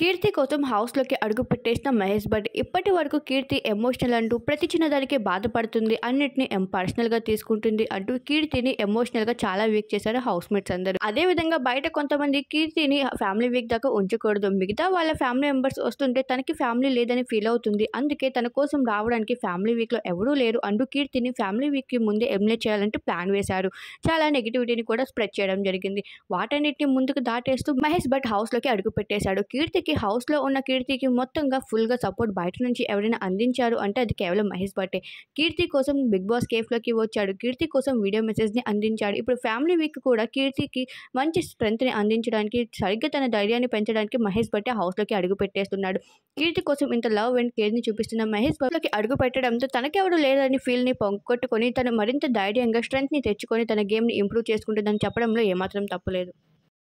కీర్తి కోసం హౌస్లోకి అడుగు పెట్టేసిన మహేష్ భట్ ఇప్పటి వరకు కీర్తి ఎమోషనల్ అంటూ ప్రతి చిన్నదానికి బాధపడుతుంది అన్నిటిని పర్సనల్గా తీసుకుంటుంది అంటూ కీర్తిని ఎమోషనల్గా చాలా వీక్ చేశారు హౌస్ మేట్స్ అందరూ అదేవిధంగా బయట కొంతమంది కీర్తిని ఫ్యామిలీ వీక్ దాకా ఉంచకూడదు మిగతా వాళ్ళ ఫ్యామిలీ మెంబర్స్ వస్తుంటే తనకి ఫ్యామిలీ లేదని ఫీల్ అవుతుంది అందుకే తన కోసం రావడానికి ఫ్యామిలీ వీక్లో ఎవరూ లేరు అంటూ కీర్తిని ఫ్యామిలీ వీక్కి ముందే ఎలిమినేట్ చేయాలంటే ప్లాన్ వేశారు చాలా నెగిటివిటీని కూడా స్ప్రెడ్ చేయడం జరిగింది వాటన్నిటిని ముందుకు దాటేస్తూ మహేష్ భట్ హౌస్లోకి అడుగు పెట్టేశాడు కీర్తి కీర్తికి హౌస్లో ఉన్న కీర్తికి మొత్తంగా ఫుల్గా సపోర్ట్ బయట నుంచి ఎవరైనా అందించారు అంటే అది కేవలం మహేష్ భట్టే కీర్తి కోసం బిగ్ బాస్ కేఫ్లోకి వచ్చాడు కీర్తి కోసం వీడియో మెసేజ్ని అందించాడు ఇప్పుడు ఫ్యామిలీ వీక్ కూడా కీర్తికి మంచి స్ట్రెంత్ని అందించడానికి సరిగ్గా తన ధైర్యాన్ని పెంచడానికి మహేష్ భట్టే హౌస్లోకి అడుగు పెట్టేస్తున్నాడు కీర్తి కోసం ఇంత లవ్ అండ్ కేర్ని చూపిస్తున్న మహేష్ భట్లోకి అడుగు పెట్టడంతో తనకెవడు లేదని ఫీల్ని పొంగొట్టుకొని తను మరింత ధైర్యంగా స్ట్రెంత్ని తెచ్చుకొని తన గేమ్ని ఇంప్రూవ్ చేసుకుంటుందని చెప్పడంలో ఏమాత్రం తప్పలేదు